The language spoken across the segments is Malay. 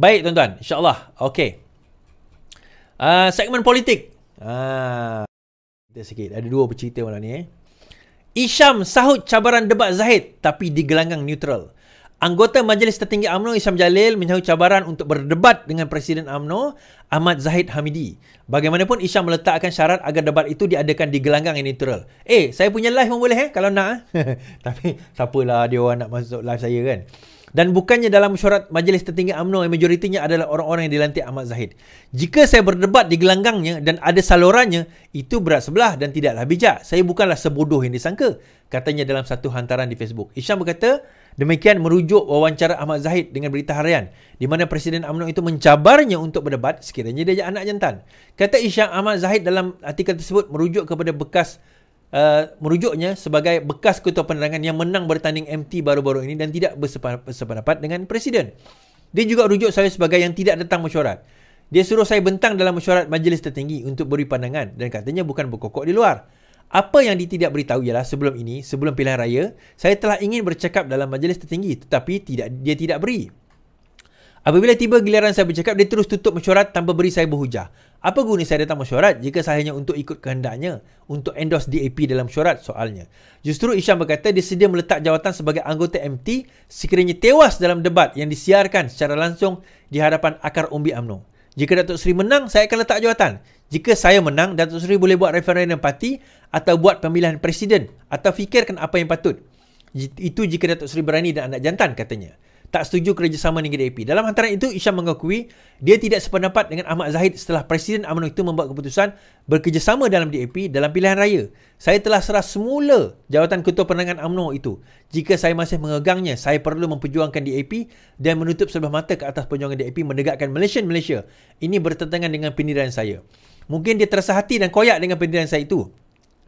Baik tuan-tuan, insyaAllah. Okay. Uh, ah, segmen politik. Ah, kita sikit, ada dua bercerita malam ni eh. Isham sahut cabaran debat Zahid tapi digelanggang neutral. Anggota Majlis Tertinggi AMNO Isham Jalil menjauh cabaran untuk berdebat dengan Presiden AMNO Ahmad Zahid Hamidi. Bagaimanapun Isham meletakkan syarat agar debat itu diadakan di gelanggang yang neutral. Eh, saya punya live pun boleh eh kalau nak. Eh? Tapi siapalah dia orang nak masuk live saya kan. Dan bukannya dalam mesyuarat majlis tertinggi UMNO yang majoritinya adalah orang-orang yang dilantik Ahmad Zahid. Jika saya berdebat di gelanggangnya dan ada salurannya, itu berat sebelah dan tidaklah bijak. Saya bukanlah sebodoh yang disangka, katanya dalam satu hantaran di Facebook. Isyam berkata, demikian merujuk wawancara Ahmad Zahid dengan berita harian, di mana Presiden UMNO itu mencabarnya untuk berdebat sekiranya dia anak jantan. Kata Isyam Ahmad Zahid dalam artikel tersebut merujuk kepada bekas uh, merujuknya sebagai bekas ketua penerangan yang menang bertanding MT baru-baru ini dan tidak bersepadapat dengan presiden. Dia juga rujuk saya sebagai yang tidak datang mesyuarat. Dia suruh saya bentang dalam mesyuarat majlis tertinggi untuk beri pandangan dan katanya bukan berkokok di luar. Apa yang dia tidak beritahu ialah sebelum ini, sebelum pilihan raya, saya telah ingin bercakap dalam majlis tertinggi tetapi tidak dia tidak beri. Apabila tiba giliran saya bercakap, dia terus tutup mesyuarat tanpa beri saya berhujah. Apa guna saya datang mesyuarat jika saya hanya untuk ikut kehendaknya untuk endorse DAP dalam mesyuarat soalnya. Justru Isham berkata dia sedia meletak jawatan sebagai anggota MT sekiranya tewas dalam debat yang disiarkan secara langsung di hadapan akar umbi UMNO. Jika Datuk Seri menang, saya akan letak jawatan. Jika saya menang, Datuk Seri boleh buat referendum parti atau buat pemilihan presiden atau fikirkan apa yang patut. Itu jika Datuk Seri berani dan anak jantan katanya tak setuju kerjasama dengan DAP. Dalam hantaran itu, Isyam mengakui dia tidak sependapat dengan Ahmad Zahid setelah Presiden UMNO itu membuat keputusan bekerjasama dalam DAP dalam pilihan raya. Saya telah serah semula jawatan Ketua Penangan UMNO itu. Jika saya masih mengegangnya, saya perlu memperjuangkan DAP dan menutup sebelah mata ke atas perjuangan DAP menegakkan Malaysia Malaysia. Ini bertentangan dengan pendirian saya. Mungkin dia terasa hati dan koyak dengan pendirian saya itu.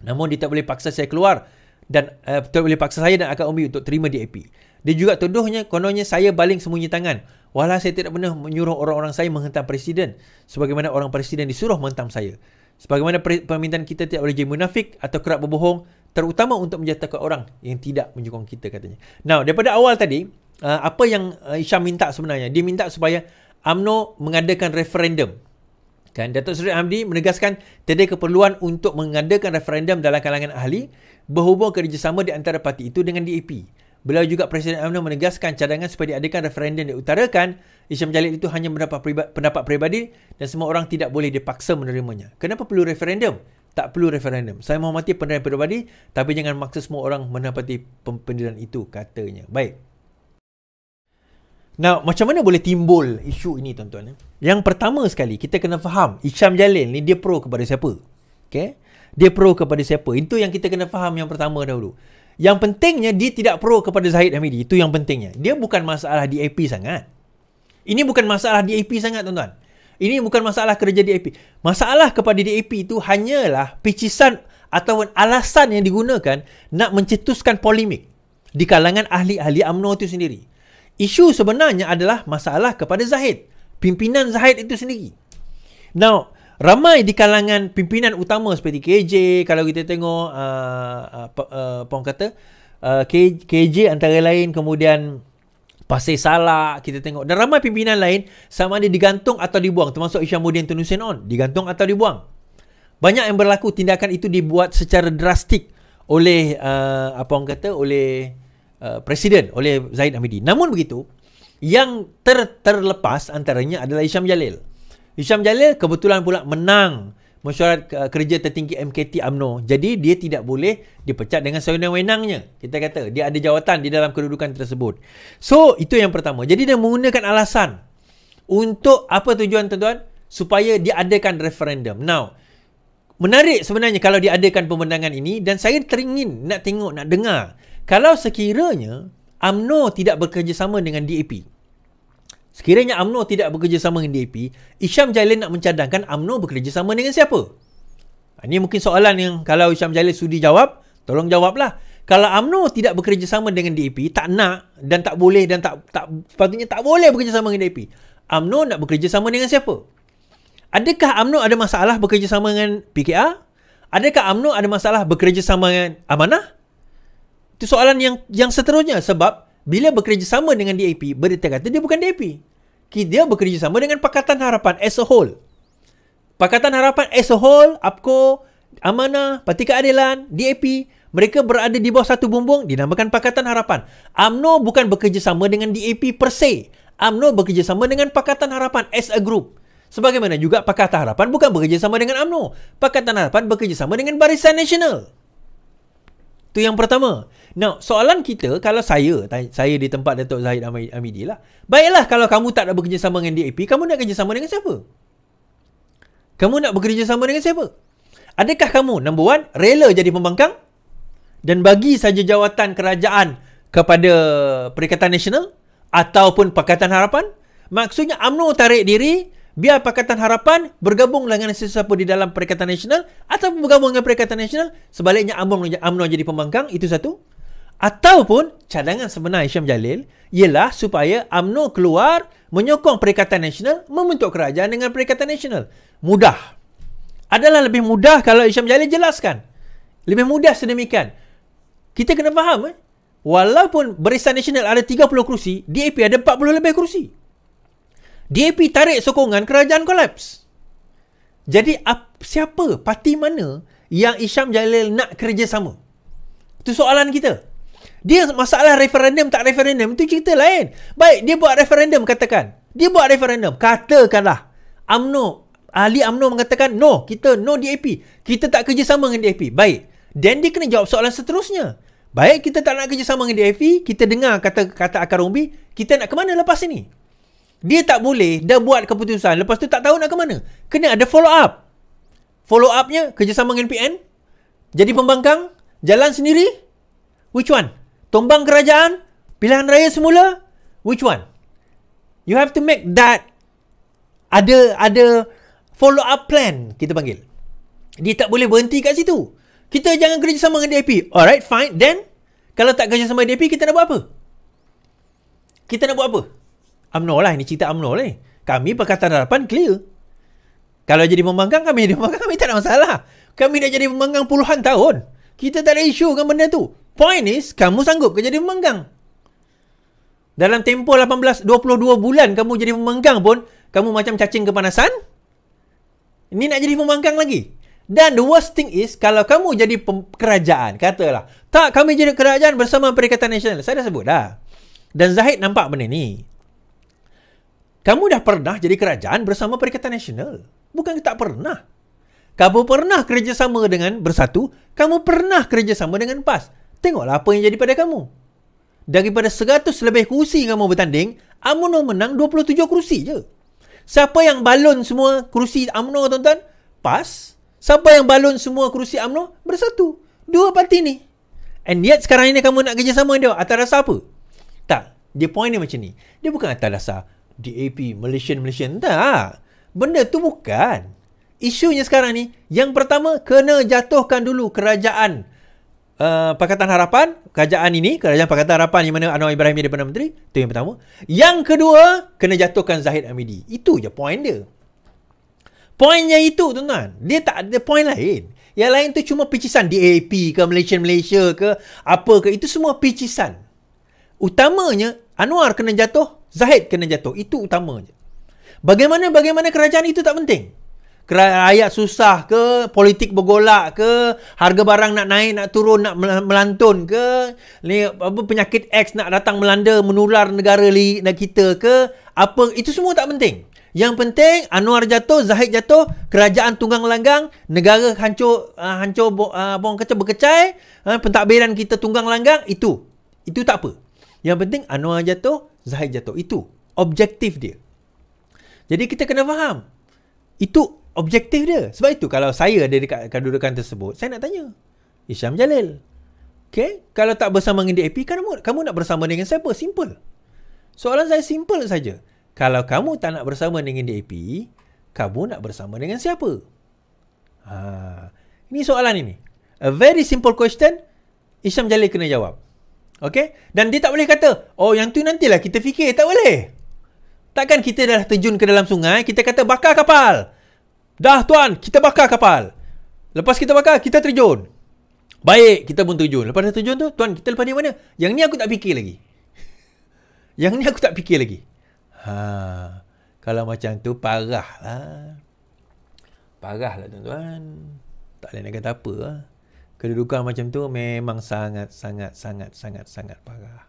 Namun dia tak boleh paksa saya keluar dan uh, tak boleh paksa saya dan akan umbi untuk terima DAP. Dia juga tuduhnya kononnya saya baling sembunyi tangan. Walau saya tidak pernah menyuruh orang-orang saya menghentam presiden sebagaimana orang presiden disuruh menghentam saya. Sebagaimana permintaan kita tidak boleh jadi munafik atau kerap berbohong terutama untuk menjatuhkan orang yang tidak menyokong kita katanya. Now, daripada awal tadi, uh, apa yang uh, Isyam minta sebenarnya? Dia minta supaya AMNO mengadakan referendum. Kan? Datuk Seri Amdi menegaskan tiada keperluan untuk mengadakan referendum dalam kalangan ahli berhubung kerjasama di antara parti itu dengan DAP. Beliau juga Presiden UMNO menegaskan cadangan supaya diadakan referendum diutarakan Isyam Jalil itu hanya pendapat peribadi, pendapat peribadi dan semua orang tidak boleh dipaksa menerimanya. Kenapa perlu referendum? Tak perlu referendum. Saya menghormati pendapat peribadi tapi jangan maksa semua orang mendapati pendirian itu katanya. Baik. Now, macam mana boleh timbul isu ini tuan-tuan? Eh? Yang pertama sekali, kita kena faham Isyam Jalil ni dia pro kepada siapa? Okay? Dia pro kepada siapa? Itu yang kita kena faham yang pertama dahulu. Yang pentingnya dia tidak pro kepada Zahid Hamidi. Itu yang pentingnya. Dia bukan masalah DAP sangat. Ini bukan masalah DAP sangat tuan-tuan. Ini bukan masalah kerja DAP. Masalah kepada DAP itu hanyalah picisan ataupun alasan yang digunakan nak mencetuskan polemik di kalangan ahli-ahli UMNO itu sendiri. Isu sebenarnya adalah masalah kepada Zahid. Pimpinan Zahid itu sendiri. Now, ramai di kalangan pimpinan utama seperti KJ kalau kita tengok uh, apa uh, uh, orang kata uh, KJ, KJ antara lain kemudian Pasir Salak kita tengok dan ramai pimpinan lain sama ada digantung atau dibuang termasuk Isyamuddin Tun Hussein On digantung atau dibuang banyak yang berlaku tindakan itu dibuat secara drastik oleh uh, apa orang kata oleh uh, presiden oleh Zaid Hamidi namun begitu yang ter- terlepas antaranya adalah Isyam Jalil Isham Jalil kebetulan pula menang mesyuarat eh, kerja tertinggi MKT AMNO. Jadi dia tidak boleh dipecat dengan sewenang-wenangnya. Kita kata dia ada jawatan di dalam kedudukan tersebut. So itu yang pertama. Jadi dia menggunakan alasan untuk apa tujuan tuan-tuan? Supaya diadakan referendum. Now, menarik sebenarnya kalau diadakan pemenangan ini dan saya teringin nak tengok, nak dengar. Kalau sekiranya AMNO tidak bekerjasama dengan DAP. Sekiranya AMNO tidak bekerjasama dengan DAP, Isham Jalil nak mencadangkan AMNO bekerjasama dengan siapa? Ha, ini mungkin soalan yang kalau Isham Jalil sudi jawab, tolong jawablah. Kalau AMNO tidak bekerjasama dengan DAP, tak nak dan tak boleh dan tak tak sepatutnya tak boleh bekerjasama dengan DAP. AMNO nak bekerjasama dengan siapa? Adakah AMNO ada masalah bekerjasama dengan PKR? Adakah AMNO ada masalah bekerjasama dengan Amanah? Itu soalan yang yang seterusnya sebab bila bekerjasama dengan DAP, berita kata dia bukan DAP. Dia bekerjasama dengan Pakatan Harapan as a whole. Pakatan Harapan as a whole, APCO, Amanah, Parti Keadilan, DAP, mereka berada di bawah satu bumbung dinamakan Pakatan Harapan. AMNO bukan bekerjasama dengan DAP per se. AMNO bekerjasama dengan Pakatan Harapan as a group. Sebagaimana juga Pakatan Harapan bukan bekerjasama dengan AMNO. Pakatan Harapan bekerjasama dengan Barisan Nasional. Itu yang pertama. Now, soalan kita kalau saya saya di tempat Datuk Zahid Amidi lah. Baiklah kalau kamu tak nak bekerjasama dengan DAP, kamu nak kerjasama dengan siapa? Kamu nak bekerjasama dengan siapa? Adakah kamu number one rela jadi pembangkang dan bagi saja jawatan kerajaan kepada Perikatan Nasional ataupun Pakatan Harapan? Maksudnya UMNO tarik diri Biar Pakatan Harapan bergabung dengan sesiapa di dalam Perikatan Nasional ataupun bergabung dengan Perikatan Nasional. Sebaliknya UMNO, jadi pembangkang. Itu satu. Ataupun cadangan sebenar Hisham Jalil ialah supaya UMNO keluar menyokong Perikatan Nasional membentuk kerajaan dengan Perikatan Nasional. Mudah. Adalah lebih mudah kalau Hisham Jalil jelaskan. Lebih mudah sedemikian. Kita kena faham eh. Walaupun Barisan Nasional ada 30 kerusi, DAP ada 40 lebih kerusi. DAP tarik sokongan kerajaan kolaps. Jadi siapa, parti mana yang Isham Jalil nak kerjasama? Itu soalan kita. Dia masalah referendum tak referendum itu cerita lain. Baik, dia buat referendum katakan. Dia buat referendum. Katakanlah Amno Ali Amno mengatakan no, kita no DAP. Kita tak kerjasama dengan DAP. Baik. Dan dia kena jawab soalan seterusnya. Baik, kita tak nak kerjasama dengan DAP. Kita dengar kata-kata akar umbi. Kita nak ke mana lepas ini? Dia tak boleh dah buat keputusan. Lepas tu tak tahu nak ke mana. Kena ada follow up. Follow upnya kerjasama dengan PN. Jadi pembangkang. Jalan sendiri. Which one? tumbang kerajaan, pilihan raya semula, which one? You have to make that ada ada follow up plan kita panggil. Dia tak boleh berhenti kat situ. Kita jangan kerjasama dengan DAP. Alright, fine. Then kalau tak kerjasama DAP, kita nak buat apa? Kita nak buat apa? UMNO lah. Ini cerita UMNO lah. Kami Pakatan Harapan clear. Kalau jadi pembangkang, kami jadi pembangkang. Kami tak ada masalah. Kami dah jadi pembangkang puluhan tahun. Kita tak ada isu dengan benda tu. Point is, kamu sanggup ke jadi pemenggang? Dalam tempoh 18, 22 bulan kamu jadi pemenggang pun, kamu macam cacing kepanasan? Ini nak jadi pemenggang lagi? Dan the worst thing is, kalau kamu jadi kerajaan, katalah, tak, kami jadi kerajaan bersama Perikatan Nasional. Saya dah sebut dah. Dan Zahid nampak benda ni. Kamu dah pernah jadi kerajaan bersama Perikatan Nasional? Bukan tak pernah. Kamu pernah kerjasama dengan Bersatu, kamu pernah kerjasama dengan PAS. Tengoklah apa yang jadi pada kamu. Daripada 100 lebih kerusi kamu bertanding, UMNO menang 27 kerusi je. Siapa yang balon semua kerusi UMNO tuan-tuan? PAS. Siapa yang balon semua kerusi UMNO? Bersatu. Dua parti ni. And yet sekarang ini kamu nak kerjasama dia atas dasar apa? Tak. Dia point dia macam ni. Dia bukan atas dasar DAP, Malaysian, Malaysian. Tak. Benda tu bukan. Isunya sekarang ni, yang pertama kena jatuhkan dulu kerajaan uh, eh, Pakatan Harapan, kerajaan ini, kerajaan Pakatan Harapan yang mana Anwar Ibrahim jadi Perdana Menteri, itu yang pertama. Yang kedua, kena jatuhkan Zahid Hamidi. Itu je poin dia. Poinnya itu tuan-tuan. Dia tak ada poin lain. Yang lain tu cuma picisan DAP ke Malaysia Malaysia ke apa ke. Itu semua picisan. Utamanya Anwar kena jatuh, Zahid kena jatuh. Itu utamanya. Bagaimana-bagaimana kerajaan itu tak penting rakyat susah ke, politik bergolak ke, harga barang nak naik, nak turun, nak melantun ke, ni apa penyakit X nak datang melanda, menular negara li, kita ke, apa itu semua tak penting. Yang penting Anwar jatuh, Zahid jatuh, kerajaan tunggang langgang, negara hancur uh, hancur bo, uh, bohong kecil berkecai, uh, pentadbiran kita tunggang langgang itu. Itu tak apa. Yang penting Anwar jatuh, Zahid jatuh itu objektif dia. Jadi kita kena faham. Itu objektif dia. Sebab itu kalau saya ada dekat kedudukan tersebut, saya nak tanya. Isham Jalil. Okay? Kalau tak bersama dengan DAP, kamu, kamu nak bersama dengan siapa? Simple. Soalan saya simple saja. Kalau kamu tak nak bersama dengan DAP, kamu nak bersama dengan siapa? Ha. Ini soalan ini. A very simple question, Isham Jalil kena jawab. Okay? Dan dia tak boleh kata, oh yang tu nantilah kita fikir. Tak boleh. Takkan kita dah terjun ke dalam sungai, kita kata bakar kapal. Dah tuan, kita bakar kapal. Lepas kita bakar, kita terjun. Baik, kita pun terjun. Lepas terjun tu, tuan, kita lepas ni mana? Yang ni aku tak fikir lagi. Yang ni aku tak fikir lagi. Ha, kalau macam tu, parah lah. Parah lah tuan-tuan. Tak boleh nak kata apa lah. Kedudukan macam tu memang sangat-sangat-sangat-sangat parah.